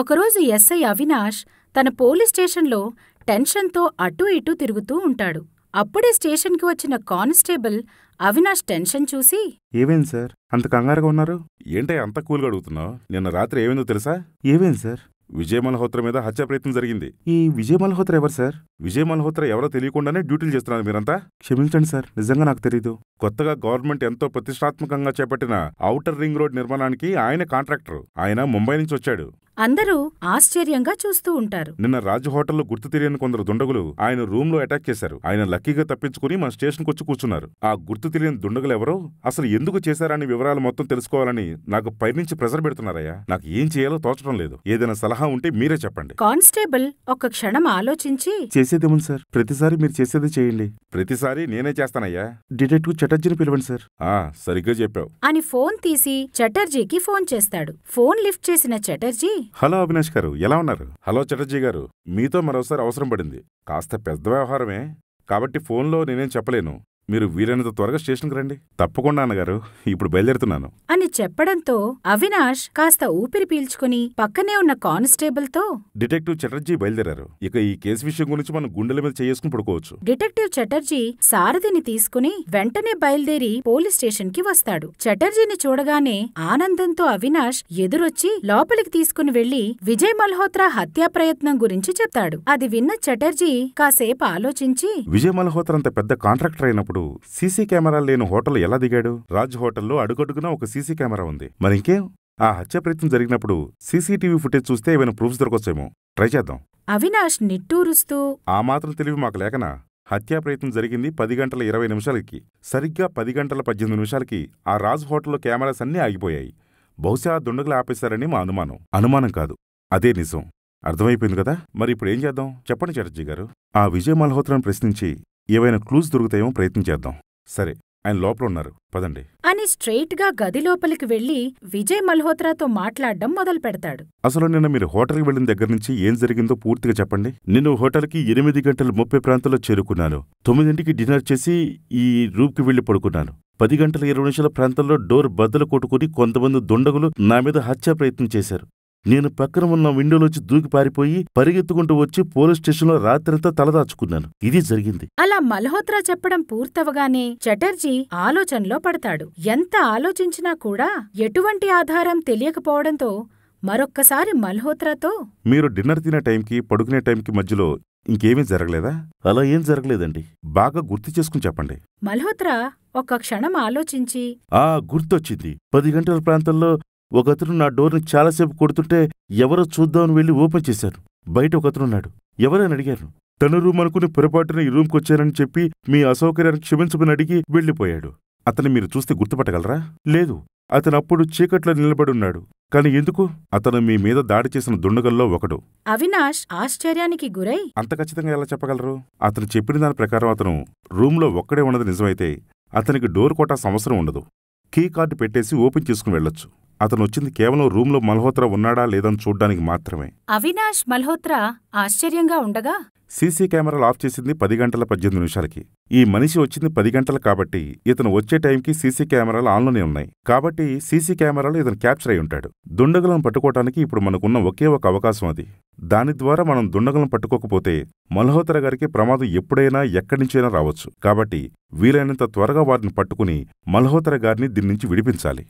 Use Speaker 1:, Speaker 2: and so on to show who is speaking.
Speaker 1: ఒకరోజు ఎస్ఐ అవినాష్ తన పోలీస్ స్టేషన్లో టెన్షన్తో అటూ ఇటూ తిరుగుతూ ఉంటాడు అప్పుడే స్టేషన్కి వచ్చిన కానిస్టేబుల్ అవినాష్ టెన్షన్ చూసి
Speaker 2: ఏవేం సార్ అంత కంగారుగా ఉన్నారు ఏంటే అంత కూల్గా అడుగుతున్నావు నిన్న రాత్రి ఏమైందో తెలుసా ఏవేం సార్ విజయ్ మల్హోత్ర మీద హత్య ప్రయత్నం జరిగింది ఈ విజయ్ మల్హోత్ర ఎవరు సార్ విజయ్ మల్హోత్ర ఎవరో తెలియకుండానే డ్యూటీలు చేస్తున్నారు మీరంతా క్షమించండి సార్ నిజంగా నాకు తెలీదు కొత్తగా గవర్నమెంట్ ఎంతో ప్రతిష్టాత్మకంగా చేపట్టిన ఔటర్ రింగ్ రోడ్ నిర్మాణానికి ఆయన కాంట్రాక్టర్ ఆయన ముంబై నుంచి వచ్చాడు
Speaker 1: అందరూ ఆశ్చర్యంగా చూస్తూ ఉంటారు
Speaker 2: నిన్న రాజు హోటల్లో గుర్తు తెలియని కొందరు దుండగులు ఆయన రూమ్ లో అటాక్ చేశారు ఆయన లక్కీగా తప్పించుకుని మన స్టేషన్ వచ్చి కూర్చున్నారు ఆ గుర్తు తెలియని దుండగులు ఎవరో అసలు ఎందుకు చేశారని వివరాలు మొత్తం తెలుసుకోవాలని నాకు పైనుంచి ప్రెజర్ పెడుతున్నారయ్యా నాకు ఏం చేయాలో తోచడం లేదు ఏదైనా సలహా ఉంటే మీరే చెప్పండి
Speaker 1: కానిస్టేబుల్ ఒక క్షణం ఆలోచించి
Speaker 2: చేసేదేముంది సార్ ప్రతిసారి మీరు చేసేది చేయండి ప్రతిసారి నేనే చేస్తానయ్యా డిటెక్టివ్ చటర్జీని పిలవండి సార్ ఆ సరిగ్గా చెప్పావు
Speaker 1: అని ఫోన్ తీసి చటర్జీకి ఫోన్ చేస్తాడు ఫోన్ లిఫ్ట్ చేసిన చటర్జీ
Speaker 2: హలో అవినాష్ గారు ఎలా ఉన్నారు హలో చటర్జీ గారు మీతో మరోసారి అవసరం పడింది కాస్త పెద్ద వ్యవహారమే కాబట్టి ఫోన్లో నేనేం చెప్పలేను మీరు వీరైనంత త్వరగా స్టేషన్కి రండి తప్పకుండా అన్నగారు ఇప్పుడు బయలుదేరుతున్నాను
Speaker 1: అని చెప్పడంతో అవినాష్ కాస్త ఊపిరి పీల్చుకుని పక్కనే ఉన్న కానిస్టేబుల్తో
Speaker 2: డిటెక్టివ్ చటర్జీ బయలుదేరారు ఇక ఈ కేసు విషయం గురించి మనం గుండెల మీద చేసుకుని పడుకోవచ్చు
Speaker 1: డిటెక్టివ్ చటర్జీ సారథిని తీసుకుని వెంటనే బయలుదేరి పోలీస్ స్టేషన్ కి వస్తాడు చటర్జీని చూడగానే ఆనందంతో అవినాష్ ఎదురొచ్చి లోపలికి తీసుకుని వెళ్లి విజయ్ మల్హోత్రా హత్యా ప్రయత్నం గురించి చెప్తాడు అది విన్న చటర్జీ కాసేపు ఆలోచించి
Speaker 2: విజయ్ మల్హోత్రా అంత పెద్ద కాంట్రాక్టర్ అయినప్పుడు గారు సీసీ కెమెరా లేని హోటల్ ఎలా దిగాడు రాజ్ హోటల్లో అడుగడుగున ఒక సీసీ కెమెరా ఉంది మరింకేం ఆ హత్య ప్రయత్నం జరిగినప్పుడు సీసీటీవీ ఫుటేజ్ చూస్తే ఏమైనా ప్రూఫ్స్ దొరకొచ్చేమో ట్రై చేద్దాం
Speaker 1: అవినాష్ నిట్టూరుస్తూ
Speaker 2: ఆ మాత్రం తెలివి మాకు లేకనా హత్యా ప్రయత్నం జరిగింది పది గంటల ఇరవై నిమిషాలకి సరిగ్గా పది గంటల పద్దెనిమిది నిమిషాలకి ఆ రాజ్ హోటల్లో కెమెరాస్ అన్నీ ఆగిపోయాయి బహుశా దుండగులు ఆపేశారని మా అనుమానం అనుమానం కాదు అదే నిజం అర్థమైపోయింది కదా మరి ఇప్పుడు ఏం చేద్దాం చెప్పండి చటర్జీ గారు ఆ విజయ్ మల్హోత్రాను ప్రశ్నించి ఏవైనా క్లూస్ దొరుకుతాయేమో ప్రయత్నం చేద్దాం సరే ఆయన లోపల ఉన్నారు పదండి అని
Speaker 1: స్ట్రెయిట్గా గది లోపలికి వెళ్లి విజయ్ మల్హోత్రాతో మాట్లాడడం మొదలు పెడతాడు
Speaker 2: అసలు నిన్న మీరు హోటల్కి వెళ్ళిన దగ్గర నుంచి ఏం జరిగిందో పూర్తిగా చెప్పండి నేను హోటల్కి ఎనిమిది గంటల ముప్పై ప్రాంతంలో చేరుకున్నాను తొమ్మిదింటికి డిన్నర్ చేసి ఈ రూప్కి వెళ్లి పడుకున్నాను పది గంటల ఇరవై నిమిషాల ప్రాంతంలో డోర్ బద్దలు కొట్టుకుని కొంతమంది దుండగులు నా మీద హత్యా ప్రయత్నం చేశారు నేను పక్కన ఉన్న విండోలోంచి దూకి పారిపోయి పరిగెత్తుకుంటూ వచ్చి పోలీస్ స్టేషన్లో రాత్రంతా తలదాచుకున్నాను ఇది జరిగింది
Speaker 1: అలా మల్హోత్రా చెప్పడం పూర్తవగానే చటర్జీ ఆలోచనలో పడతాడు ఎంత ఆలోచించినా కూడా ఎటువంటి ఆధారం తెలియకపోవడంతో మరొక్కసారి మల్హోత్రాతో
Speaker 2: మీరు డిన్నర్ తినే టైంకి పడుకునే టైంకి మధ్యలో ఇంకేమీ జరగలేదా అలా ఏం జరగలేదండి బాగా గుర్తు చేసుకుని చెప్పండి
Speaker 1: మల్హోత్రా ఒక క్షణం ఆలోచించి
Speaker 2: ఆ గుర్తొచ్చింది పది గంటల ప్రాంతంలో ఒకతను నా డోర్ని చాలాసేపు కొడుతుంటే ఎవరో చూద్దామని వెళ్ళి ఓపెన్ చేశాను బయట ఒకతనున్నాడు ఎవరని అడిగారు తన రూమ్ అనుకుని పొరపాటున ఈ రూమ్కొచ్చానని చెప్పి మీ అసౌకర్యాన్ని క్షమించమని అడిగి వెళ్ళిపోయాడు అతన్ని మీరు చూస్తే గుర్తుపట్టగలరా లేదు అతను అప్పుడు చీకట్లో నిలబడున్నాడు కాని ఎందుకు అతను మీ మీద దాడి చేసిన దుండగల్లో ఒకడు
Speaker 1: అవినాష్ ఆశ్చర్యానికి గురై
Speaker 2: అంత ఖచ్చితంగా ఎలా చెప్పగలరు అతను చెప్పిన దాని ప్రకారం అతను రూమ్లో ఒక్కడే ఉన్నది నిజమైతే అతనికి డోర్ కోటా సంవత్సరం ఉండదు కీ కార్డు పెట్టేసి ఓపెన్ చేసుకుని వెళ్లొచ్చు అతను వచ్చింది కేవలం రూమ్లో మల్హోత్రా ఉన్నాడా లేదని చూడ్డానికి మాత్రమే
Speaker 1: అవినాష్ మల్హోత్రా ఆశ్చర్యంగా ఉండగా
Speaker 2: సీసీ కెమెరాలు ఆఫ్ చేసింది పది గంటల పద్దెనిమిది నిమిషాలకి ఈ మనిషి వచ్చింది పది గంటలు కాబట్టి ఇతను వచ్చే టైంకి సీసీ కెమెరాలు ఆన్లోనే ఉన్నాయి కాబట్టి సీసీ కెమెరాలు ఇతను క్యాప్చర్ అయి ఉంటాడు దుండగులను పట్టుకోవటానికి ఇప్పుడు మనకున్న ఒకే ఒక అవకాశం అది దాని ద్వారా మనం దుండగులను పట్టుకోకపోతే మల్హోత్ర గారికి ప్రమాదం ఎప్పుడైనా ఎక్కడి నుంచైనా రావచ్చు కాబట్టి వీలైనంత త్వరగా వారిని పట్టుకుని మల్హోత్ర గారిని దీని నుంచి విడిపించాలి